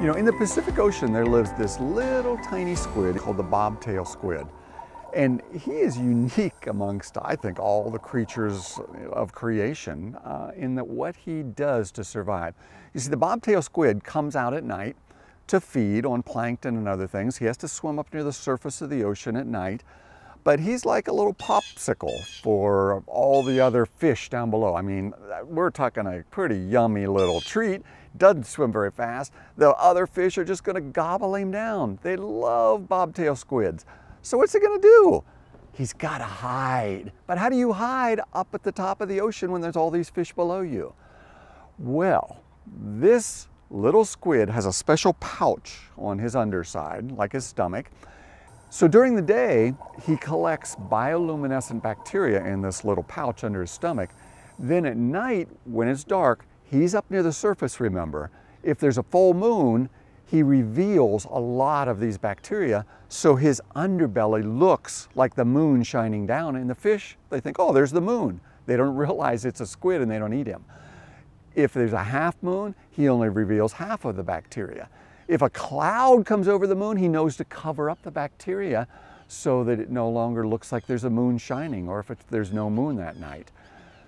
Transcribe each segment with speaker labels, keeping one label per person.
Speaker 1: You know, in the Pacific Ocean, there lives this little tiny squid called the bobtail squid. And he is unique amongst, I think, all the creatures of creation uh, in that what he does to survive. You see, the bobtail squid comes out at night to feed on plankton and other things. He has to swim up near the surface of the ocean at night but he's like a little popsicle for all the other fish down below. I mean, we're talking a pretty yummy little treat. Doesn't swim very fast. The other fish are just gonna gobble him down. They love bobtail squids. So what's he gonna do? He's gotta hide. But how do you hide up at the top of the ocean when there's all these fish below you? Well, this little squid has a special pouch on his underside, like his stomach, so during the day, he collects bioluminescent bacteria in this little pouch under his stomach. Then at night, when it's dark, he's up near the surface, remember. If there's a full moon, he reveals a lot of these bacteria, so his underbelly looks like the moon shining down, and the fish, they think, oh, there's the moon. They don't realize it's a squid and they don't eat him. If there's a half moon, he only reveals half of the bacteria. If a cloud comes over the moon, he knows to cover up the bacteria so that it no longer looks like there's a moon shining or if there's no moon that night.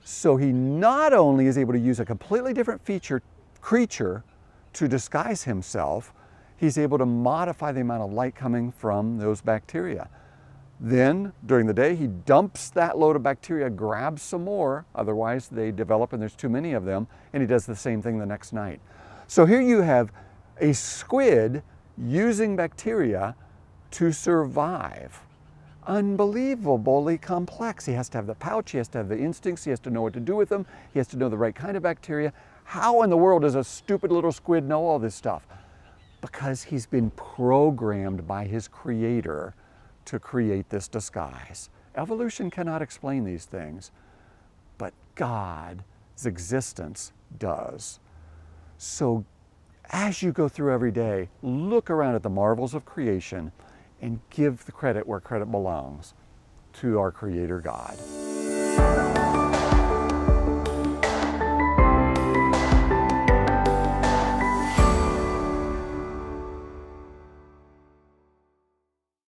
Speaker 1: So he not only is able to use a completely different feature creature to disguise himself, he's able to modify the amount of light coming from those bacteria. Then during the day, he dumps that load of bacteria, grabs some more, otherwise they develop and there's too many of them, and he does the same thing the next night. So here you have a squid using bacteria to survive. Unbelievably complex. He has to have the pouch, he has to have the instincts, he has to know what to do with them, he has to know the right kind of bacteria. How in the world does a stupid little squid know all this stuff? Because he's been programmed by his creator to create this disguise. Evolution cannot explain these things, but God's existence does. So as you go through every day, look around at the marvels of creation and give the credit where credit belongs to our Creator God.